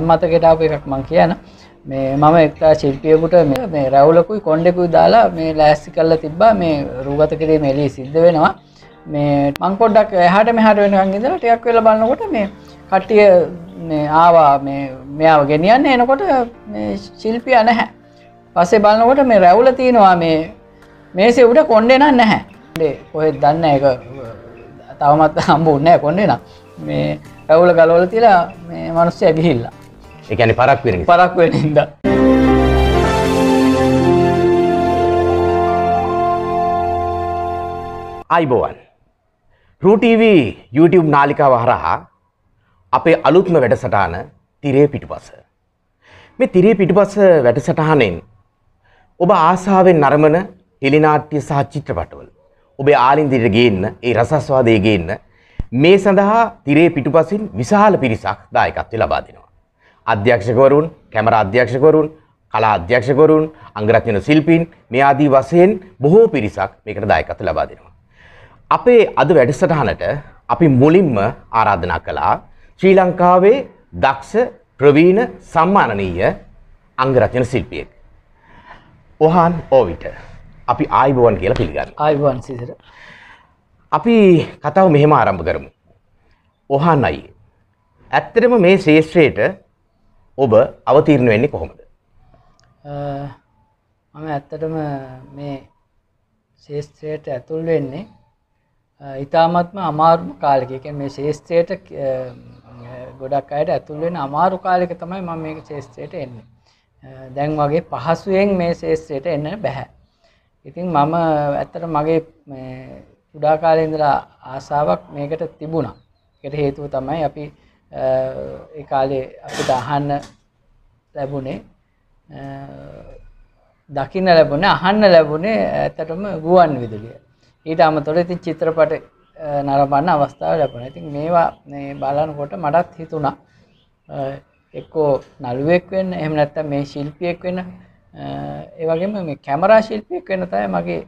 දැම් අතකෙටාප එකක් මං කියන මේ මම එක්තා ශිල්පියකුට මේ රැවුලකුයි කොන්්ඩෙකුයි දාලා මේ ලෑස්සි කල්ල තිබ්බා මේ රූගත කරේ මෙලී සිද්ධ වෙනවා මේ මංකොඩ්ඩක් එහට මෙහට වෙනගන්ගෙදල ටයක් වෙල බලන්නකොට මේ කට්ටිය ආවා මේ මෙයාව ගෙනියන්න එනකොට ශිල්පිය නැහැ පස්සේ බලන්නකොට මේ රැවුල තියෙනවා මේ මේසෙ උඩ කොන්්ඩේ නම් නැහැ ඩේ කොහෙත් දන්න එක තවමත් හම්බ උන්නෑ කොන්්ඩේ නම් මේ රැවුල ගලෝල තිලා මේ මනුස්්‍යය ගිහිල්ලා ඒ කියන්නේ පරක් වෙන නිසා. පරක් වෙන නිසා. අයිබෝවන්. රූටීව YouTube නාලිකාව හරහා අපේ අලුත්ම වැඩසටහන තිරේ පිටුපස. මේ තිරේ පිටුපස වැඩසටහනෙන් ඔබ ආසාාවෙන් නරමන ටෙලිනාට්‍ය සහ චිත්‍රපටවල ඔබේ ආලින්දිට ගේන්න ඒ රසස්වාදය ගේන්න මේ සඳහා තිරේ පිටුපසින් විශාල පිරිසක් දායකත්වය ලබා දෙනවා. අධ්‍යක්ෂකවරුන් කැමර අධ්‍යක්ෂකවරුන් කලා අධ්‍යක්ෂකවරුන් අංගරත්න ශිල්පීන් මේ ආදී වශයෙන් බොහෝ පිරිසක් මේකට දායකත්ව ලබා දෙනවා. අපේ අද වැඩසටහනට අපි මුලින්ම ආරාධනා කළා ශ්‍රී ලංකාවේ දක්ෂ ප්‍රවීණ සම්මානනීය අංගරචන ශිල්පියෙක්. ඔහන් ඕවිට අපි ආයිබෝවන් කියලා පිළිගන්න. ආයිබෝවන් සිසර. අපි කතාව මෙහෙම ආරම්භ කරමු. ඔහන් අයියේ. ඇත්තටම මේ ශේෂ්ත්‍රයට ඔබ අවතීර්ණ වෙන්නේ කොහොමද? මම ඇත්තටම මේ ශේෂ්ත්‍රයට ඇතුල් වෙන්නේ ඊ타මත්ම අමාරුම කාලෙක. ඒ කියන්නේ මේ ශේෂ්ත්‍රයට ගොඩක් අයට ඇතුල් වෙන අමාරු කාලෙක තමයි මම මේ ශේෂ්ත්‍රයට එන්නේ. දැන් වගේ පහසුවෙන් මේ ශේෂ්ත්‍රයට එන්න බෑ. ඉතින් මම ඇත්තට මගේ මේ කුඩා කාලේ ඉඳලා ආසාවක් මේකට තිබුණා. ඒකට හේතුව තමයි අපි ඒ කාලේ අපිට අහන්න ලැබුණේ දකින්න ලැබුණේ අහන්න ලැබුණේ ඇත්තටම ගුවන් විදුලිය. ඊට අමතොර ඉතින් චිත්‍රපට නරඹන්න අවස්ථාව ලැබුණා. ඉතින් මේවා මේ බලනකොට මටත් හිතුණා එක්කෝ නළුවෙක් වෙන්න එහෙම නැත්නම් මේ ශිල්පියෙක් වෙන්න ඒ වගේම මේ කැමරා ශිල්පියෙක් වෙන්න තමයි මගේ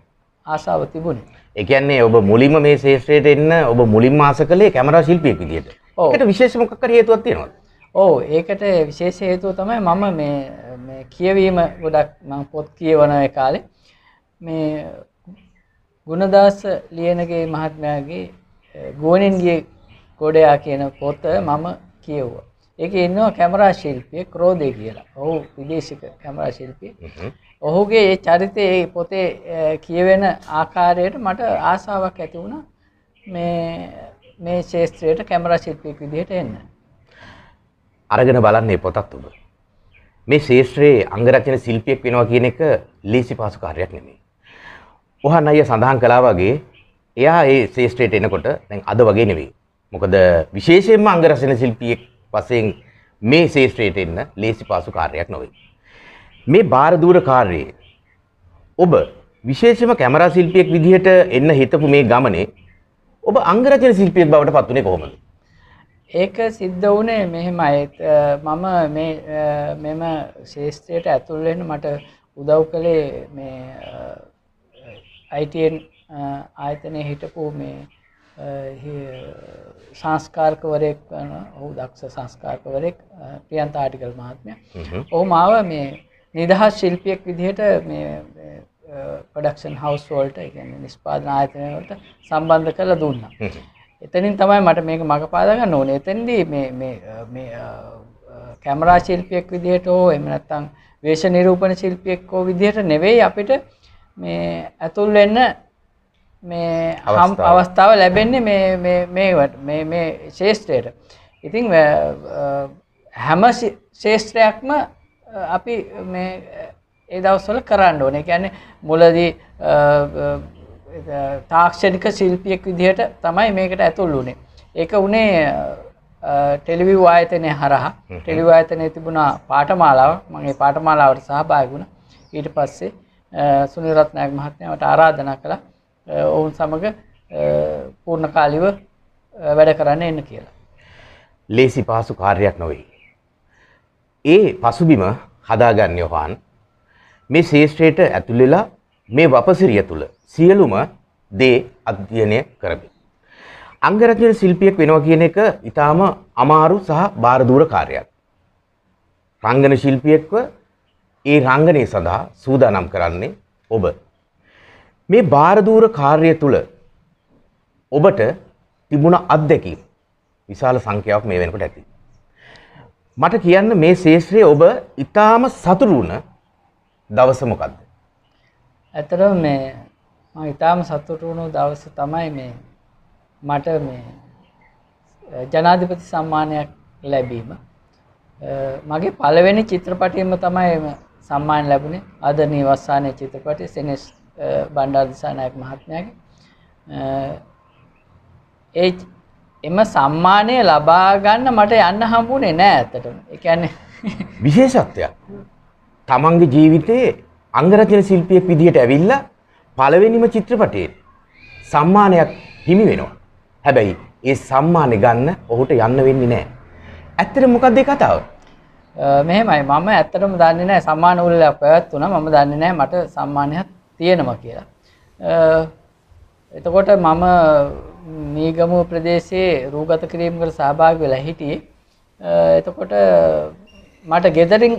ආසාව තිබුණේ. ඒ කියන්නේ ඔබ මුලින්ම මේ ශේෂ්ත්‍රයට එන්න ඔබ මුලින්ම ආස කළේ කැමරා ශිල්පියෙක් විදියට. ඒකට විශේෂ මොකක් හරි හේතුවක් තියෙනවද? ඔව් ඒකට විශේෂ හේතුව තමයි මම මේ මේ කියවීම ගොඩක් මම පොත් කියවන කාලේ මේ ගුණදාස ලියනගේ මහත්මයාගේ ගෝනින්ගේ ගොඩයා කියන පොත මම කියවුවා. ඒකේ ඉන්නවා කැමරා ශිල්පිය ක්‍රෝධය කියලා. ඔහු විදේශික කැමරා ශිල්පිය. ඔහුගේ ඒ චරිතය ඒ පොතේ කියවෙන ආකාරයට මට ආසාවක් ඇති වුණා මේ මේ ශාස්ත්‍රයට කැමරා ශිල්පියෙක් විදිහට එන්න. අරගෙන බලන්නේ පොතත් ඔබ. මේ ශේෂ්ත්‍රයේ අංගරචන ශිල්පියෙක් වෙනවා කියන එක ලීසි පාසු කාර්යයක් නෙමෙයි. ඔහන් අයියා සඳහන් කළා වගේ එයා ඒ ශේෂ්ත්‍රයට එනකොට දැන් අද වගේ නෙවෙයි. මොකද විශේෂයෙන්ම අංගරචන ශිල්පියෙක් වශයෙන් මේ ශේෂ්ත්‍රයට එන්න ලීසි පාසු කාර්යයක් නෙවෙයි. මේ බාහිර දූර කාර්යයේ ඔබ විශේෂම කැමරා ශිල්පියෙක් විදිහට එන්න හිතපු මේ ගමනේ ඔබ අංගරචන ශිල්පියෙක් බවට පත් වුණේ කොහොමද? ඒක සිද්ධ වනේ මෙහෙමයි මම මෙම ශේෂත්‍රයට ඇතුල්ලෙන මට උදව් කළේ මේ අයිටන් ආයතනය හිටපු මේ සංස්කාර්කවරෙක් වන ඔහු දක්ෂ සංස්කාර්කවරෙක් ප්‍රියන්ත ආටිකල් මහත්මය ඔහු මාව මේ නිදහස් ශිල්පියෙක් විදිහට මේ ප්‍රඩක්ෂන් හවස්වෝල්ට එක නිස්පාදන ආයතනයවලට සම්බන්ධ කළ දුන්නා එතනින් තමයි මට මේක මඟ පාදගන්න ඕන එතැන්දී කැමරා ශිල්පියෙක් විදිහට හෝ එමනත්තං වේශ නිරූපණ ශිල්පියෙක්කෝ විදිහට නෙවෙයි අපිට මේ ඇතුල් වෙන්න මේ හම් අවස්ථාව ලැබෙන්නේ මේවට මේ ශේෂත්‍රයට ඉතිං හැම ශේෂත්‍රයක්ම අපි ඒ දවස්වල කරන්න ඕනේ ගැන මුලදී තාක්ෂණික ශිල්පියෙක් විදිහට තමයි මේකට ඇතුල් වුණේ. ඒක උනේ ටෙලිවිව් ආයතනය හරහා ටෙලිව් ආයතනයේ තිබුණා පාඨමාලාව මම ඒ පාඨමාලාවට සහභාගී වුණා. ඊට පස්සේ සුනිල් රත්නායක මහත්මයා මට ආරාධනා කළා ඔවුන් සමග පූර්ණ කාලීව වැඩ කරන්න එන්න කියලා. ලේසි පහසු කාර්යයක් නොවේ. ඒ පසුබිම හදාගන්න යොහාන් මේ ශේෂ්ත්‍රයට ඇතුළු වෙලා මේ වපසිරිය තුළ සියලුම දේ අධ්‍යයනය කරමින්. අංගරචන ශිල්පියෙක් වෙනවා කියන එක ඉතාම අමාරු සහ බාරදූර කාර්යයක්. රංගන ශිල්පියෙක්ව ඒ රංගනය සඳහා සූදානම් කරන්නේ ඔබ. මේ බාරදූර කාර්ය තුළ ඔබට තිබුණ අත්දැකීම් විශාල සංඛ්‍යාවක් මේ වෙනකොට ඇති. මට කියන්න මේ ශේෂ්ත්‍රයේ ඔබ ඊටාම සතුටු වුණ දවස මොකද්ද? ඇත්තටම මේ මම ඉතාම සතුටු වුණු දවස තමයි මේ මට මේ ජනාධිපති සම්මානයක් ලැබීම. මගේ පළවෙනි චිත්‍රපටයම තමයි සම්මාන ලැබුණේ ආදරණීය වස්සානයේ චිත්‍රපටය සෙනෙස් බණ්ඩාරදිසානායක මහත්මයාගේ. ඒ එම සම්මානය ලබා ගන්න මට යන්න හම්බුනේ නෑ ඇත්තටම. ඒ කියන්නේ විශේෂත්වයක්. තමන්ගේ ජීවිතයේ අංගරචන ශිල්පියෙක් විදිහට ඇවිල්ලා පළවෙනිම චිත්‍රපටයේ සම්මානයක් හිමි වෙනවා. හැබැයි ඒ සම්මානය ගන්න ඔහුට යන්න වෙන්නේ නැහැ. ඇත්තට මොකක්ද ඒ කතාව? මෙහෙමයි මම ඇත්තටම දන්නේ නැහැ සම්මාන උළෙලක් පැවැත්තුණා මම දන්නේ නැහැ මට සම්මානයක් තියෙනවා කියලා. එතකොට මම මීගමුව ප්‍රදේශයේ රූගත කිරීමකට සහභාගී වෙලා හිටියේ. එතකොට මට ගෙදරින්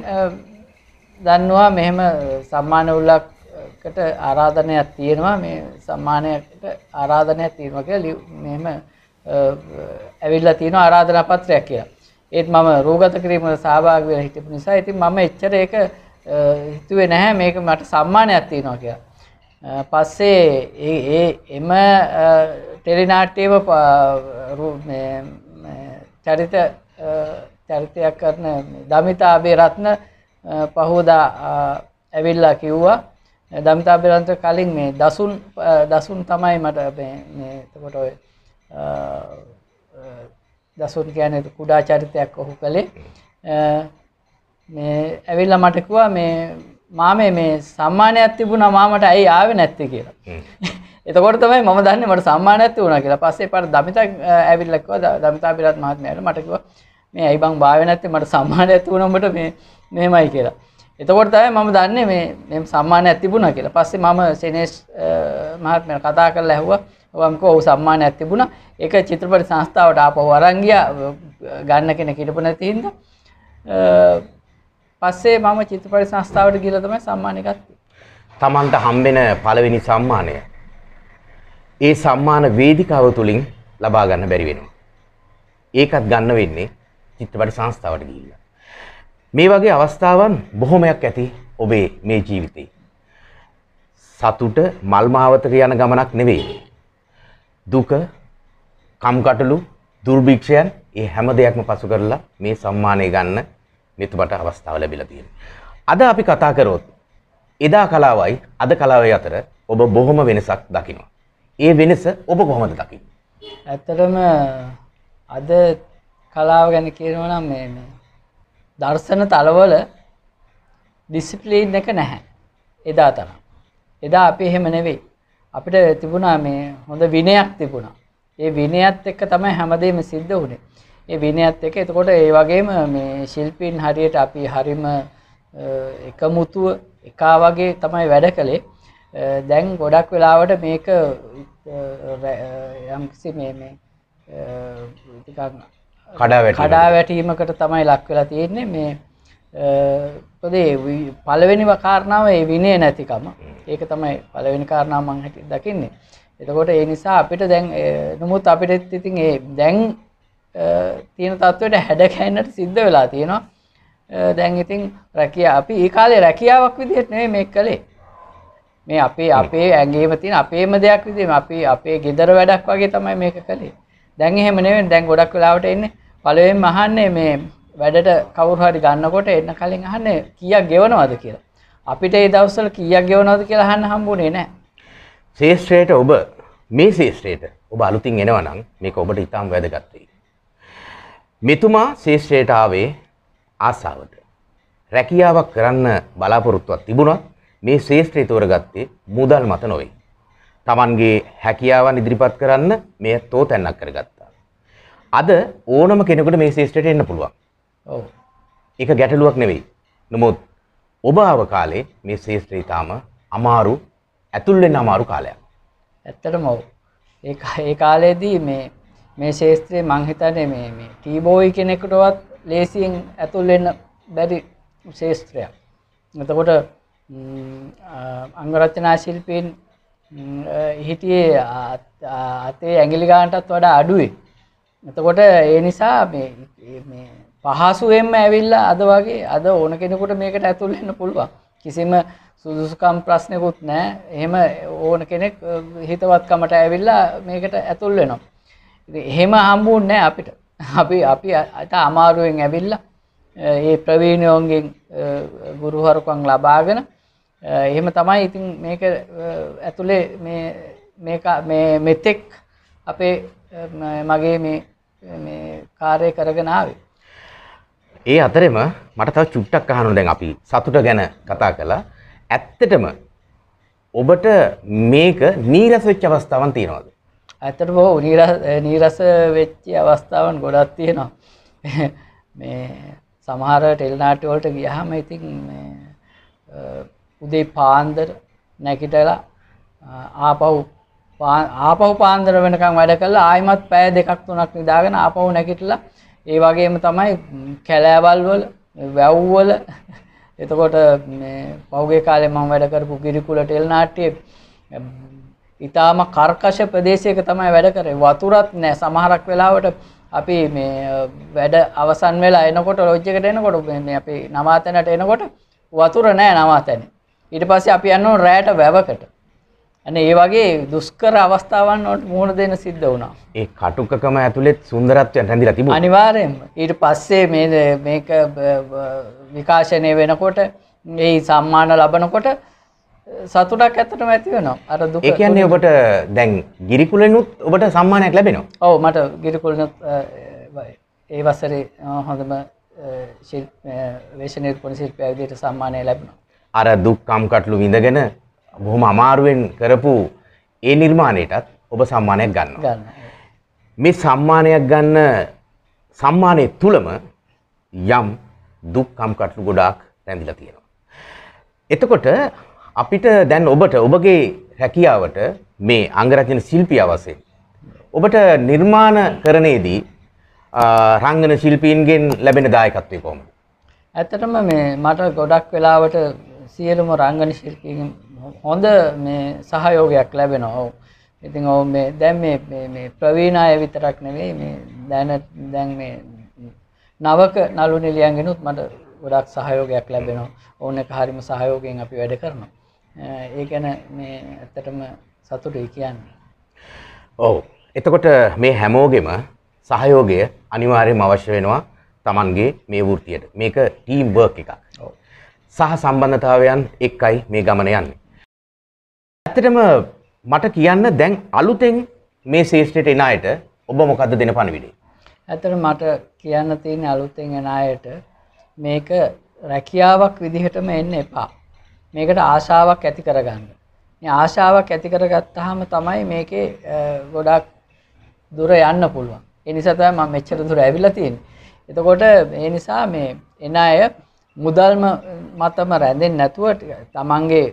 දන්නවා මෙහෙම සම්මාන උළෙලක් එකට ආරාධනයක් තියෙනවා මේ සම්මානයට ආරාධනයක් තියෙනවා කියලා මෙහෙම ඇවිල්ලා තියෙනවා ආරාධනා පත්‍රයක් කියලා. ඒත් මම රෝගත කිරීමට සහභාගී වෙලා හිටපු නිසා ඉතින් මම එච්චර ඒක හිතුවේ නැහැ මේක මට සම්මානයක් තියෙනවා කියලා. පස්සේ ඒ එම ටෙලිනාට්‍යයේම චරිත චරිතයක් කරන දමිතා අබේරත්න පහෝදා ඇවිල්ලා කිව්වා දමිතා බෙරන්ත කලින් මේ දසුන් දසුන් තමයි මට එතකොට ඔය දසුන් කියන කුඩා චරිතයක් ඔහු කළේ මේ ඇවිල්ල මටකවා මේ මාම මේ සම්මානයක් තිබුණ මාමට ඇයි ආව නැත්ත කියලා එතකොට තමයි මම දන්න මට සම්මානයක්ති වුණ කියලා පස්සේ පට දමිත ඇවිල්ලක්ව දමිතා පිරත් මහත්මයට මටකව මේ ඇයි බං භාව නැත්තේ මට සම්මානයක්ති වුණොට මේ මෙහෙමයි කියලා එතකොට තමයි මම දන්නේ මේ මේ සම්මානයක් තිබුණා කියලා. පස්සේ මම සෙනෙස් මහත්මයා කතා කරලා ඇහුවා. ඔවම්කෝ ඔව් සම්මානයක් තිබුණා. ඒක චිත්‍රපට සංස්ථාවට ආපහු අරන් ගියා. ගන්න කෙනෙක් හිටපු නැති හින්දා. පස්සේ මම චිත්‍රපට සංස්ථාවට ගිහලා තමයි සම්මාන එකක් තමන්ට හම්බෙන පළවෙනි සම්මානය. ඒ සම්මාන වේදිකාව තුලින් ලබා ගන්න බැරි වෙනවා. ඒකත් ගන්න වෙන්නේ චිත්‍රපට සංස්ථාවට ගිහිල්ලා. මේ වගේ අවස්ථාවන් බොහොමයක් ඇති ඔබේ මේ ජීවිතේ. සතුට මල් මාවතට යන ගමනක් නෙවෙයි. දුක, කම්කටොළු, දුර්භික්ෂයන් ඒ හැම දෙයක්ම පසු කරලා මේ සම්මානය ගන්න මෙතුමට අවස්ථාව ලැබිලා තියෙනවා. අද අපි කතා කරොත් එදා කලාවයි අද කලාවයි අතර ඔබ බොහොම වෙනසක් දකිනවා. ඒ වෙනස ඔබ කොහොමද දකින්නේ? ඇත්තටම අද කලාව ගැන කියනවා නම් මේ දර්ශන තලවල ඩිස්සිප්ලීන් එක නැහැ එදා තරම්. එදා අපි එහෙම නෙවෙයි. අපිට තිබුණා මේ හොඳ විනයක් තිබුණා. ඒ විනයත් එක්ක තමයි හැමදේම සිද්ධ වුණේ. ඒ විනයත් එක්ක එතකොට ඒ වගේම මේ ශිල්පීන් හරියට අපි හරිම එකමුතුව එකා වගේ තමයි වැඩ කළේ. දැන් ගොඩක් වෙලාවට මේක යම්කිසි මේ මේ ටිකක් කඩා වැටීමකට තමයි ලක් වෙලා තියෙන්නේ මේ පොදේ පළවෙනි වකාරණාව ඒ විනේ නැතිකම ඒක තමයි පළවෙනි කාරණාව මං හිත දකින්නේ එතකොට ඒ නිසා අපිට දැන් නමුත් අපිට ඉතින් ඒ දැන් තියෙන තත්ත්වයට හැඩ කැන්නට සිද්ධ වෙලා තියෙනවා දැන් ඉතින් රැකිය අපි ඒ කාලේ රැකියාවක් විදිහට නෙවෙයි මේක කළේ මේ අපේ අපේ ඇඟේම තියෙන අපේම දෙයක් විදිහට අපි අපේ ගෙදර වැඩක් වගේ තමයි මේක කළේ දැන් එහෙම නෙවෙයි දැන් ගොඩක් වෙලාවට එන්නේ පළවෙනිම අහන්නේ මේ වැඩට කවුරු හරි ගන්නකොට එන්න කලින් අහන්නේ කීයක් ගෙවනවද කියලා. අපිට ඒ දවස්වල කීයක් ගෙවනවද කියලා අහන්න හම්බුනේ නැහැ. ශේෂ්ත්‍රයට ඔබ මේ ශේෂ්ත්‍රයට ඔබ අලුතින් එනවා නම් මේක ඔබට ඉතාම වැදගත් වෙයි. මෙතුමා ශේෂ්ත්‍රයට ආවේ ආසාවට. රැකියාවක් කරන්න බලාපොරොත්තුවක් තිබුණත් මේ ශේෂ්ත්‍රය තෝරගත්තේ මුදල් මත නොවේ. තමන්ගේ හැකියාවන් ඉදිරිපත් කරන්න මේ තෝ තැන්නක් කරගත්තා. අද ඕනම කෙනෙකුට මේ ශේෂ්ඨයට එන්න පුළුවන්. ඔව්. ඒක ගැටලුවක් නෙවෙයි. නමුත් ඔබ ආව කාලේ මේ ශේෂ්ඨය ඊටාම අමාරු ඇතුල් වෙන්න අමාරු කාලයක්. ඇත්තටම ඔව්. ඒ ඒ කාලේදී මේ මේ ශේෂ්ත්‍රයේ මං හිතන්නේ මේ මේ ටීබෝයි කෙනෙකුටවත් ලේසියෙන් ඇතුල් වෙන්න බැරි ශේෂ්ත්‍රයක්. එතකොට අංගරචනා ශිල්පීන් හිටියේ අතේ ඇගිලිකාන්ටත් වඩා අඩුයි එතකොට ඒ නිසා පහසුවෙන්ම ඇවිල්ලා අද වගේ අද ඕන කෙනෙකුට මේකට ඇතුළෙන්න පුළුවන් කිසිම සුදුසුකම් ප්‍රශ්නයකුත් නෑ එහෙම ඕන කෙනෙක් හිතවත්කමට ඇවිල්ලා මේකට ඇතුල් වෙනවා එහෙම හම්බුන් නෑ අපිට අපි අපි අත අමාරුවෙන් ඇවිල්ලා ඒ ප්‍රවීණයෝන්ගෙන් ගුරුහරුකන් ලබාගෙන එහෙම තමයි ඉතින් මේක ඇතුළේ මේ මෙතෙක් අපේ මගේ මේ කාරය කරගෙන ආවේ. ඒ අතරෙම මට තව චුට්ටක් අහන්න දැන් අපි සතුට ගැන කතා කළා. ඇත්තටම ඔබට මේක නීරස වෙච්ච අවස්ථාවන් තියෙනවද? ඇත්තටම ඔව් නීරස වෙච්ච අවස්ථාවන් ගොඩක් තියෙනවා. මේ සමහර ටෙලි නාට්‍ය වලට ගියාම ඉතින් මේ උදේ පාන්දර නැකිටලා ආපහු ආපහු පාන්දර වෙනකම් වැඩ කළා ආයිමත් පෑ දෙකක් තුනක් නිදාගෙන ආපහු නැගිටලා ඒ වගේම තමයි කැලෑවල් වල වැව්වල එතකොට පෞගේ කාලේ මම වැඩ කරපු කිරිකුල ටෙල් නාට්‍යයේ ඊටාම කර්කශ ප්‍රදේශයක තමයි වැඩ කරේ වතුරත් නැහැ සමහරක් වෙලාවට අපි මේ වැඩ අවසන් වෙලා එනකොට ලොජ් එකට එනකොට මේ අපේ නවාතැනට එනකොට වතුර නැහැ නවාතැනේ ඊට පස්සේ අපි යනවා රැයට වැවකට. අනේ ඒ වගේ දුෂ්කර අවස්ථාවන් මුහුණ දෙන්න සිද්ධ වුණා. ඒ කටුකකම ඇතුළෙත් සුන්දරත්වයන් රැඳිලා තිබුණා. අනිවාර්යයෙන්ම. ඊට පස්සේ මේ මේක විකාශනය වෙනකොට මේ සම්මාන ලබනකොට සතුටක් ඇත්තටම ඇති වෙනවා. අර දුක. ඒ කියන්නේ ඔබට දැන් ගිරිකුලෙනුත් ඔබට සම්මානයක් ලැබෙනවා. ඔව් මට ගිරිකුලෙනුත් ඒ වසරේ හොඳම ශිල්ප වේශ නිරූපණ ශිල්පියා විදිහට සම්මානය ලැබුණා. අර දුක් කම්කටොළු විඳගෙන බොහොම අමාරුවෙන් කරපු ඒ නිර්මාණයටත් ඔබ සම්මානයක් ගන්නවා. මේ සම්මානයක් ගන්න සම්මානය තුලම යම් දුක් කම්කටොළු ගොඩාක් රැඳිලා තියෙනවා. එතකොට අපිට දැන් ඔබට ඔබගේ හැකියාවට මේ අංගරචන ශිල්පියා වශයෙන් ඔබට නිර්මාණකරණයේදී රංගන ශිල්පීන්ගෙන් ලැබෙන දායකත්වය කොහොමද? ඇත්තටම මේ මට ගොඩක් වෙලාවට සියලුම රංගන ශිල්පීගෙන් හොඳ මේ සහයෝගයක් ලැබෙන ඔවු ඉතින් ඔවු මේ දැන් මේ ප්‍රවීණය විතරක් නෙවෙයි මේ දැන දැන් මේ නවක නලු නිලියන්ගෙනුත් මට ගොඩක් සහයෝගයක් ලැබෙනවා ඕන හරිම සහයෝගයෙන් අපි වැඩ කරනවා ඒ ගැන මේ ඇත්තටම සතුටයි කියන්න ඔවු එතකොට මේ හැමෝගෙම සහයෝගය අනිවාර්යම අවශ්‍ය වෙනවා තමන්ගේ මේ වෘතියට මේක ටීම් වර්ක් එකක් සහ සම්බන්ධතාවයන් එක්කයි මේ ගමන යන්නේ. ඇත්තටම මට කියන්න දැන් අලුතෙන් මේ ශේෂ්ත්‍රයට එන අයට ඔබ මොකද්ද දෙන පණිවිඩය? ඇත්තට මට කියන්න තියෙන අලුතෙන් එන අයට මේක රැකියාවක් විදිහටම එන්න එපා. මේකට ආශාවක් ඇති කරගන්න. මේ ආශාවක් ඇති කරගත්තාම තමයි මේකේ ගොඩක් දුර යන්න පුළුවන්. ඒ නිසා තමයි මම මෙච්චර දුර ඇවිල්ලා තියෙන්නේ. එතකොට ඒ නිසා මේ එන අය මුදල්ම මතම රැඳෙන් නැතුවට තමන්ගේ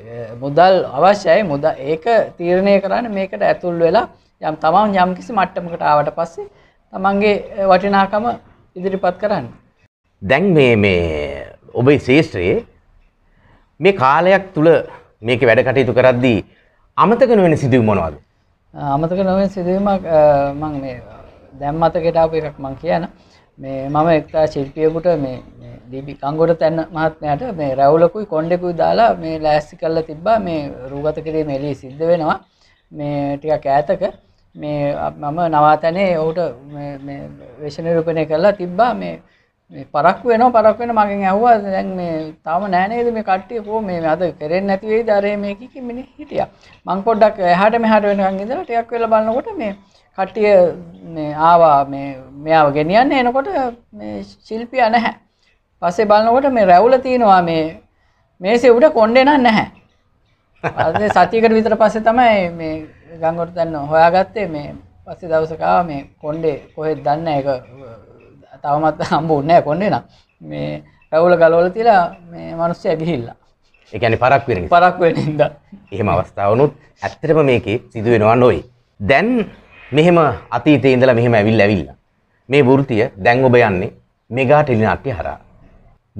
මුදල් අවශ්‍යයි මුද ඒක තීරණය කරන්න මේකට ඇතුල් වෙලා යම් තමන් යම් කිසි මට්ටමකට ආවට පස්සේ තමන්ගේ වටිනාකම ඉදිරිපත් කරන්න. දැන් මේ මේ ඔබේ ශේෂත්‍රයේ මේ කාලයක් තුළ මේක වැඩ කටයුතු කරද්දී අමතක නොවෙන සිදුව මොනවද. අමතක නොවෙන සිදුවීමක් මං මේ දැම් අතකෙටාප එකක් මං කියන මේ මම එක්තා ශිල්පියකුට මේ දිබි කංගොට තැන්න මහත්මයට මේ රැවුලකුයි කොන්්ඩෙකුයි දාලා මේ ලෑස්සි කල්ල තිබ්බා මේ රූගත කිරීම එලි සිද්ධ වෙනවා මේ ටික ඈතක මේ මම නවාතැනේ ඔහුට වේශණ රූපණය කරලා තිබ්බා මේ පරක් වෙන පරක් වෙන මගින් ඇහවා දැන් මේ තම නෑනේද මේ කට්ටිය කෝ මේ අද කරෙන් නැතිවේ දරේ මේකි මිනි හිටිය මං පොඩ්ඩක් හට මෙහට වෙනකන් ඉදලා ටයක් වෙල බලන්නකොට මේ කට්ටිය ආවා මෙයාව ගෙනියන්න එනකොට ශිල්පිය නැහැ පස්සේ බලනකොට මේ රැවුල තියෙනවා මේ මේසේ උඩ කොණ්ඩේ නම් නැහැ. පස්සේ සතියකට විතර පස්සේ තමයි මේ ගංගොට දැන් හොයාගත්තේ මේ පස්සේ දවසක ආවා මේ කොණ්ඩේ කොහෙද දන්නේ ඒක තවමත් හම්බුන්නේ නැහැ කොණ්ඩේ නම්. මේ රැවුල ගලවලා තියලා මේ මිනිස්සු ගිහිල්ලා. ඒ කියන්නේ පරක් වෙන නිසා. පරක් වෙන නිසා. එහෙම අවස්ථාවනොත් ඇත්තටම මේකේ සිදු වෙනවා නොයි. දැන් මෙහෙම අතීතයේ ඉඳලා මෙහෙම ඇවිල්ලා ඇවිල්ලා මේ වෘත්තිය දැන් ඔබ යන්නේ මෙගා ටෙලිනාට්‍ය හරහා.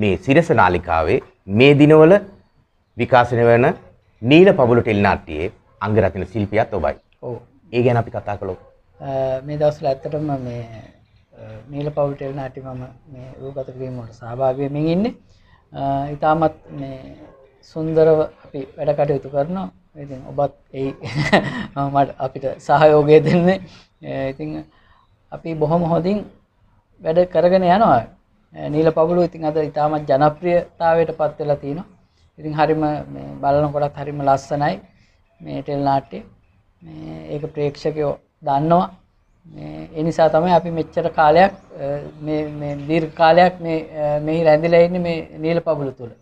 මේ සිරස නාලිකාවේ මේ දිනවල විකාශනය වෙන නීල පබුළු ටෙලිනාට්‍යයේ අංගරත්න ශිල්පියත් ඔබයි. ඔව්. ඒ ගැන අපි කතා කළොත් මේ දවස්වල ඇත්තටම මේ නීල පබුළු ටෙලිනාට්‍ය මම මේ රූපගත කිරීම වලට සහභාගී වෙමින් ඉන්නේ. ඉතාමත් මේ සුන්දරව අපි වැඩ කටයුතු කරනවා. ඉතින් ඔබත් ඒ මට අපිට සහයෝගය දෙන්නේ. ඉතින් අපි බොහොම හොඳින් වැඩ කරගෙන යනවා. නීල eh, පබලු ඉතින් අද ඉතාමත් ජනප්‍රියතාවයට පත්වෙලා තියෙන ඉතින් හරිම බලන කොටත් හරිම ලස්සනයි මේටෙල් නාට්‍ය ඒක ප්‍රේක්ෂකයෝ දන්නවා එනිසා තමයි අපි මෙච්චර කාලයක් eh, දීර් කාලයක් eh, මෙහි රැඳිලඉන්න මේ නීල පබලු තුළ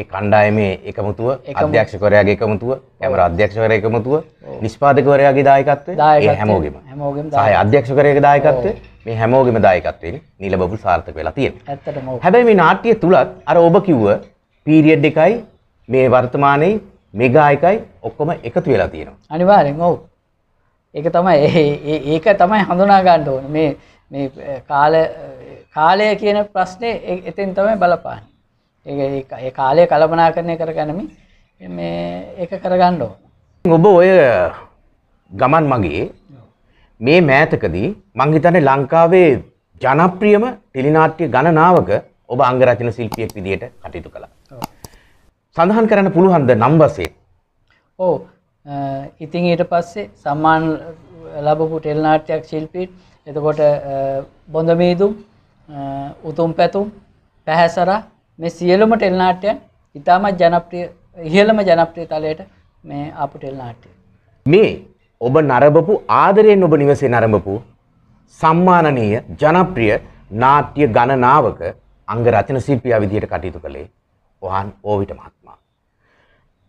ඒ කණ්ඩායමේ එකමුතුව අධ්‍යක්ෂකවරයාගේ එකමුතුව කැමර අධ්‍යක්ෂකවරයා එකමුතුව නිෂ්පාදකවරයාගේ දායකත්වය ඒ හැමෝගෙම හැමෝගෙම සහ අධ්‍යක්ෂකවරයාගේ දායකත්වය මේ හැමෝගෙම දායකත්වයෙන් නිල බබුල් සාර්ථක වෙලා තියෙනවා ඇත්තටම හැබැයි මේ නාට්‍ය තුලත් අර ඔබ කිව්ව පීරියඩ් එකයි මේ වර්තමානයේ මෙගා එකයි ඔක්කොම එකතු වෙලා තියෙනවා අනිවාර්යෙන් ඔව් ඒක තමයි ඒක තමයි හඳුනා ගන්න ඕනේ මේ මේ කාල කාලය කියන ප්‍රශ්නේ එතෙන් තමයි බලපාන්නේ ඒ කාලය කලපනා කරණය කර ගැනම මේ ඒක කරගණ්ඩෝ. ඔබ ඔය ගමන් මගේ මේ මෑතකදී මංහිතන්නේ ලංකාවේ ජනප්‍රියම ටෙලිනාට්‍ය ගණනාවක ඔබ අංගරචන ශිල්පියෙක් විදියට කටයුතු කළා. සඳහන් කරන්න පුළුවන්ද නම් වශයෙන්? ඔව්. ඉතින් ඊට පස්සේ සම්මාන ලැබපු ටෙලිනාට්‍යයක් ශිල්පී එතකොට බොඳ මීදුම් උතුම් පැතුම් පැහැසරා මේ සියලුම ටෙල්නාට්‍යයන් ඉතාමත් ජනප්‍රිය ඉහළම ජනප්‍රිය තලයට මේ අප ටෙල්නාට්‍ය. මේ ඔබ නරඹපු ආදරයෙන් ඔබ නිවසේ නරඹපු සම්මානනීය ජනප්‍රිය නාට්‍ය ගණනාවක අංගරචන ශිල්පියා විදියට කටයුතු කළේ ඔහන් ඕවිට මහත්මයා.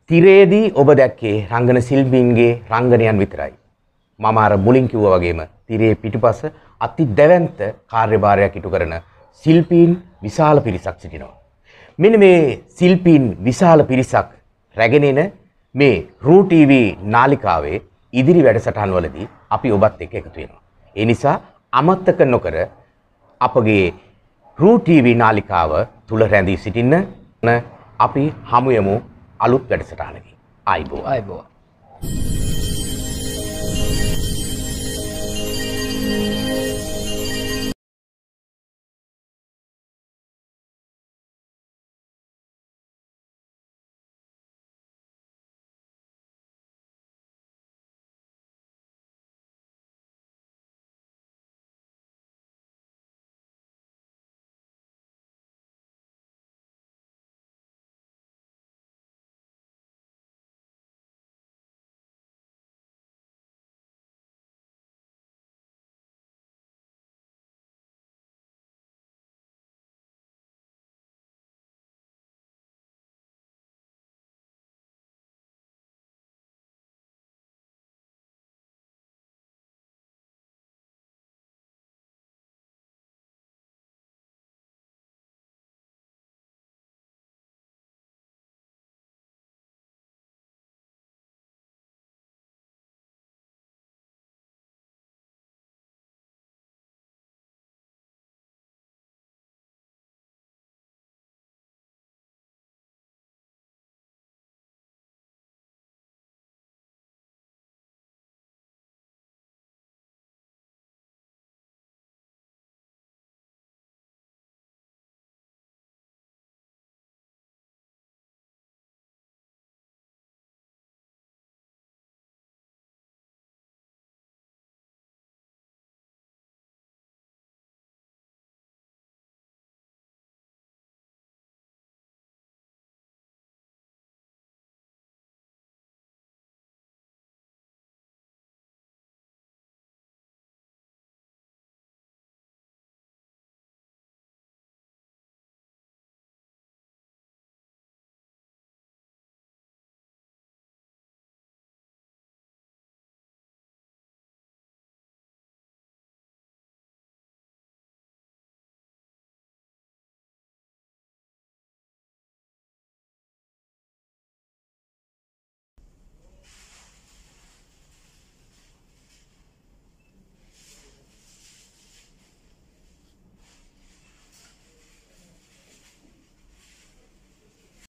තිරේදී ඔබ දැක්කේ රංගන ශිල්පීන්ගේ රංගනයන් විතරයි. මම අර මුලින් කිව්වා වගේම තිරේ පිටිපස අති දැවැන්ත කාර්යභාරයක් ඉටු කරන ශිල්පීන් විශාල පිරිසක් සිටිනවා. මෙන මේ සිල්පීන් විශාල පිරිසක් රැගෙනෙන මේ රූටීව නාලිකාවේ ඉදිරි වැඩසටහන් වලදී අපි ඔබත් එක් එකතු වෙනවා. ඒ නිසා අමත්තක නොකර අපගේ රූටීව නාලිකාව තුළ රැඳී සිටින්න අපි හමුයමු අලුත් වැඩසටහනකින්. ආයිබෝ. ආයිබෝ.